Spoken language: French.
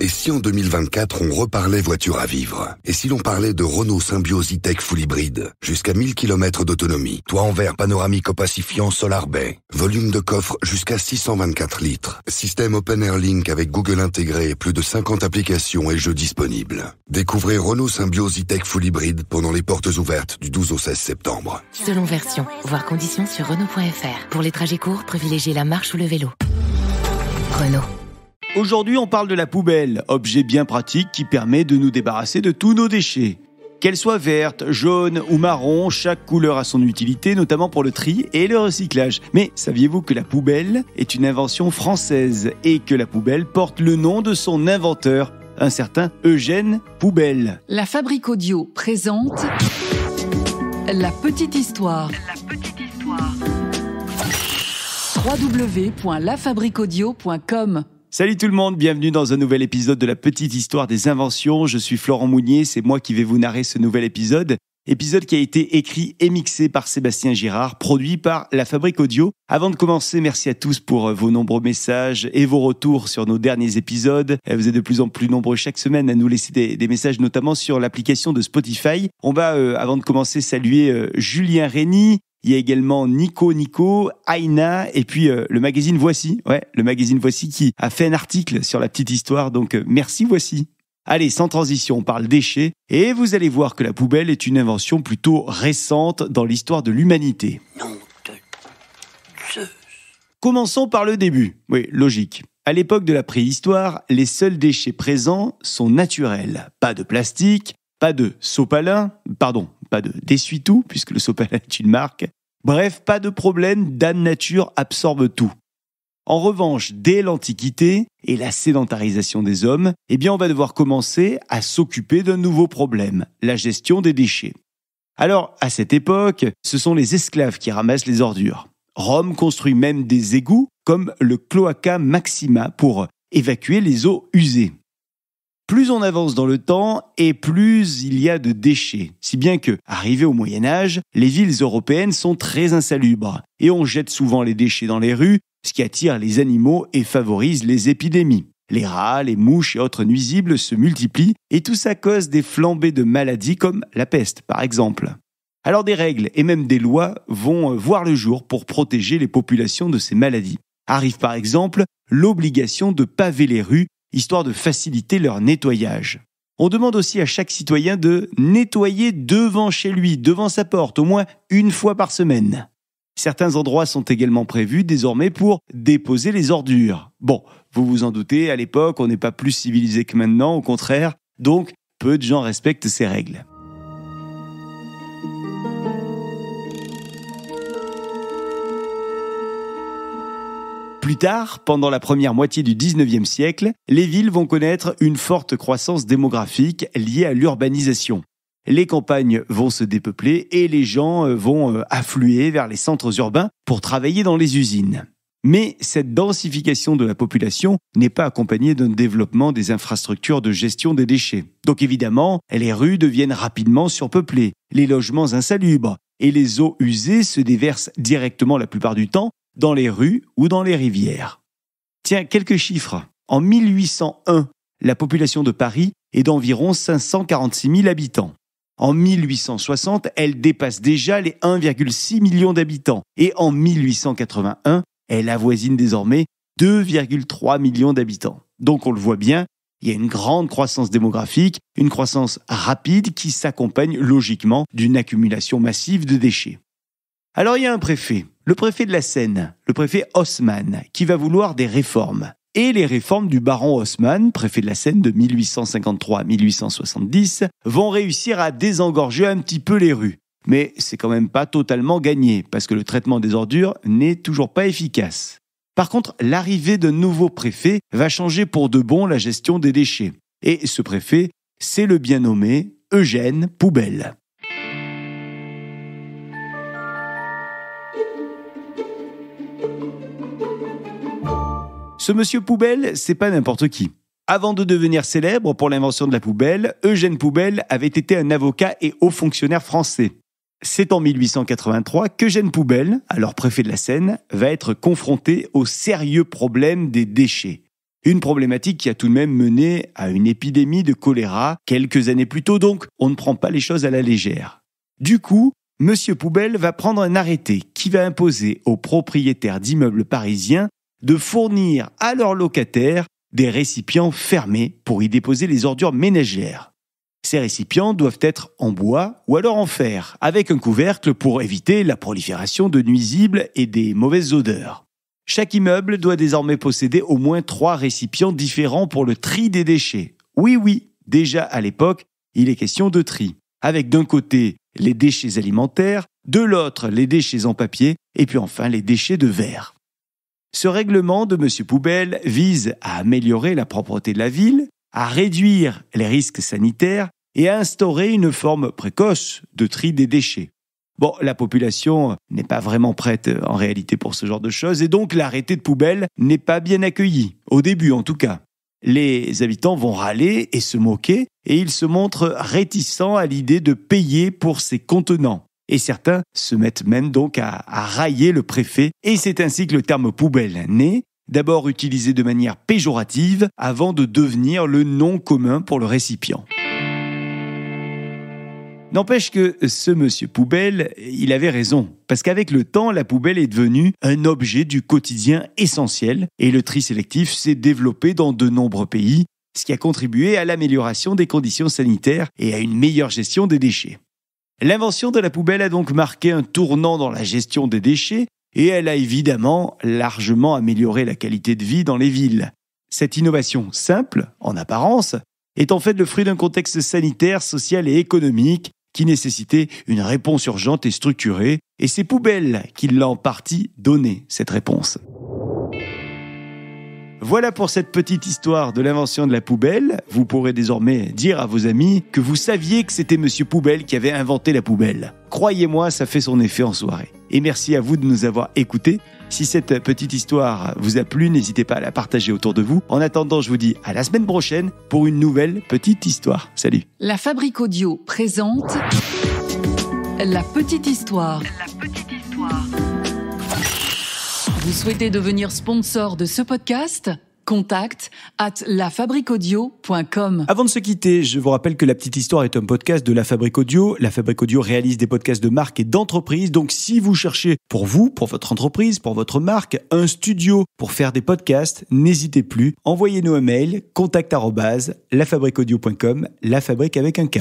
Et si en 2024 on reparlait voiture à vivre Et si l'on parlait de Renault symbiositech tech Full Hybrid Jusqu'à 1000 km d'autonomie, toit en verre panoramique opacifiant Solar Bay, volume de coffre jusqu'à 624 litres, système Open Air Link avec Google intégré, et plus de 50 applications et jeux disponibles. Découvrez Renault Symbiose tech Full Hybrid pendant les portes ouvertes du 12 au 16 septembre. Selon version, voir conditions sur Renault.fr. Pour les trajets courts, privilégiez la marche ou le vélo. Renault. Aujourd'hui, on parle de la poubelle, objet bien pratique qui permet de nous débarrasser de tous nos déchets. Qu'elle soit verte, jaune ou marron, chaque couleur a son utilité, notamment pour le tri et le recyclage. Mais saviez-vous que la poubelle est une invention française et que la poubelle porte le nom de son inventeur, un certain Eugène Poubelle La Fabrique Audio présente La Petite Histoire. La petite histoire. www.lafabriqueaudio.com Salut tout le monde, bienvenue dans un nouvel épisode de la petite histoire des inventions. Je suis Florent Mounier, c'est moi qui vais vous narrer ce nouvel épisode. Épisode qui a été écrit et mixé par Sébastien Girard, produit par La Fabrique Audio. Avant de commencer, merci à tous pour euh, vos nombreux messages et vos retours sur nos derniers épisodes. Euh, vous êtes de plus en plus nombreux chaque semaine à nous laisser des, messages, notamment sur l'application de Spotify. On va, euh, avant de commencer, saluer Julien Rény, il y a également Nico Nico, Aina et puis euh, le magazine Voici. Ouais, le magazine Voici qui a fait un article sur la petite histoire. Donc euh, merci Voici. Allez, sans transition, on parle déchets et vous allez voir que la poubelle est une invention plutôt récente dans l'histoire de l'humanité. Commençons par le début. Oui, logique. À l'époque de la préhistoire, les seuls déchets présents sont naturels. Pas de plastique, pas de sopalin, pardon, pas de d'essuie-tout, puisque le sopalin est une marque. Bref, pas de problème, dame Nature absorbe tout. En revanche, dès l'Antiquité et la sédentarisation des hommes, eh bien on va devoir commencer à s'occuper d'un nouveau problème, la gestion des déchets. Alors, à cette époque, ce sont les esclaves qui ramassent les ordures. Rome construit même des égouts comme le Cloaca Maxima pour évacuer les eaux usées. Plus on avance dans le temps et plus il y a de déchets, si bien que, arrivé au Moyen Âge, les villes européennes sont très insalubres et on jette souvent les déchets dans les rues, ce qui attire les animaux et favorise les épidémies. Les rats, les mouches et autres nuisibles se multiplient et tout ça cause des flambées de maladies comme la peste par exemple. Alors des règles et même des lois vont voir le jour pour protéger les populations de ces maladies. Arrive par exemple l'obligation de paver les rues histoire de faciliter leur nettoyage. On demande aussi à chaque citoyen de nettoyer devant chez lui, devant sa porte, au moins une fois par semaine. Certains endroits sont également prévus désormais pour déposer les ordures. Bon, vous vous en doutez, à l'époque, on n'est pas plus civilisé que maintenant, au contraire, donc peu de gens respectent ces règles. Plus tard, pendant la première moitié du 19e siècle, les villes vont connaître une forte croissance démographique liée à l'urbanisation. Les campagnes vont se dépeupler et les gens euh, vont euh, affluer vers les centres urbains pour travailler dans les usines. Mais cette densification de la population n'est pas accompagnée d'un développement des infrastructures de gestion des déchets. Donc évidemment, les rues deviennent rapidement surpeuplées, les logements insalubres, et les eaux usées se déversent directement la plupart du temps dans les rues ou dans les rivières. Tiens, quelques chiffres. En 1801, la population de Paris est d'environ 546 000 habitants. En 1860, elle dépasse déjà les 1,6 million d'habitants et en 1881, elle avoisine désormais 2,3 millions d'habitants. Donc on le voit bien, il y a une grande croissance démographique, une croissance rapide qui s'accompagne logiquement d'une accumulation massive de déchets. Alors il y a un préfet, le préfet de la Seine, le préfet Haussmann, qui va vouloir des réformes. Et les réformes du baron Haussmann, préfet de la Seine de 1853 1870, vont réussir à désengorger un petit peu les rues. Mais c'est quand même pas totalement gagné, parce que le traitement des ordures n'est toujours pas efficace. Par contre, l'arrivée d'un nouveau préfet va changer pour de bon la gestion des déchets. Et ce préfet, c'est le bien nommé Eugène Poubelle. Ce monsieur poubelle, c'est pas n'importe qui. Avant de devenir célèbre pour l'invention de la poubelle, Eugène Poubelle avait été un avocat et haut fonctionnaire français. C'est en 1883 qu'Eugène Poubelle, alors préfet de la Seine, va être confronté au sérieux problème des déchets. Une problématique qui a tout de même mené à une épidémie de choléra quelques années plus tôt donc, on ne prend pas les choses à la légère. Du coup, Monsieur Poubelle va prendre un arrêté qui va imposer aux propriétaires d'immeubles parisiens de fournir à leurs locataires des récipients fermés pour y déposer les ordures ménagères. Ces récipients doivent être en bois ou alors en fer, avec un couvercle pour éviter la prolifération de nuisibles et des mauvaises odeurs. Chaque immeuble doit désormais posséder au moins trois récipients différents pour le tri des déchets. Oui, oui, déjà à l'époque, il est question de tri, avec d'un côté les déchets alimentaires, de l'autre les déchets en papier, et puis enfin les déchets de verre. Ce règlement de M. Poubelle vise à améliorer la propreté de la ville, à réduire les risques sanitaires et à instaurer une forme précoce de tri des déchets. Bon, la population n'est pas vraiment prête euh, en réalité pour ce genre de choses et donc l'arrêté de poubelle n'est pas bien accueilli, au début en tout cas. Les habitants vont râler et se moquer et ils se montrent réticents à l'idée de payer pour ces contenants. Et certains se mettent même donc à, railler le préfet. Et c'est ainsi que le terme poubelle naît, d'abord utilisé de manière péjorative avant de devenir le nom commun pour le récipient. N'empêche que ce monsieur poubelle, il avait raison, parce qu'avec le temps, la poubelle est devenue un objet du quotidien essentiel, et le tri sélectif s'est développé dans de nombreux pays, ce qui a contribué à l'amélioration des conditions sanitaires et à une meilleure gestion des déchets. L'invention de la poubelle a donc marqué un tournant dans la gestion des déchets et elle a évidemment largement amélioré la qualité de vie dans les villes. Cette innovation simple, en apparence, est en fait le fruit d'un contexte sanitaire, social et économique qui nécessitait une réponse urgente et structurée, et c'est Poubelle qui l'a en partie donné cette réponse. Voilà pour cette petite histoire de l'invention de la poubelle. Vous pourrez désormais dire à vos amis que vous saviez que c'était Monsieur Poubelle qui avait inventé la poubelle. Croyez-moi, ça fait son effet en soirée. Et merci à vous de nous avoir écoutés. Si cette petite histoire vous a plu, n'hésitez pas à la partager autour de vous. En attendant, je vous dis à la semaine prochaine pour une nouvelle petite histoire. Salut. La Fabrique Audio présente La petite histoire. Vous souhaitez devenir sponsor de ce podcast Contact at lafabriqueaudio.com Avant de se quitter, je vous rappelle que La Petite Histoire est un podcast de La Fabrique Audio. La Fabrique Audio réalise des podcasts de marques et d'entreprise. Donc, si vous cherchez pour vous, pour votre entreprise, pour votre marque, un studio pour faire des podcasts, n'hésitez plus. Envoyez-nous un mail contact lafabriqueaudio.com, la fabrique avec un K.